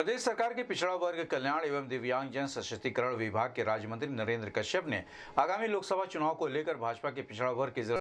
प्रदेश सरकार के पिछड़ा वर्ग कल्याण एवं दिव्यांगजन सशक्तिकरण विभाग के राज्य मंत्री नरेंद्र कश्यप ने आगामी लोकसभा चुनाव को लेकर भाजपा के पिछड़ा वर्ग के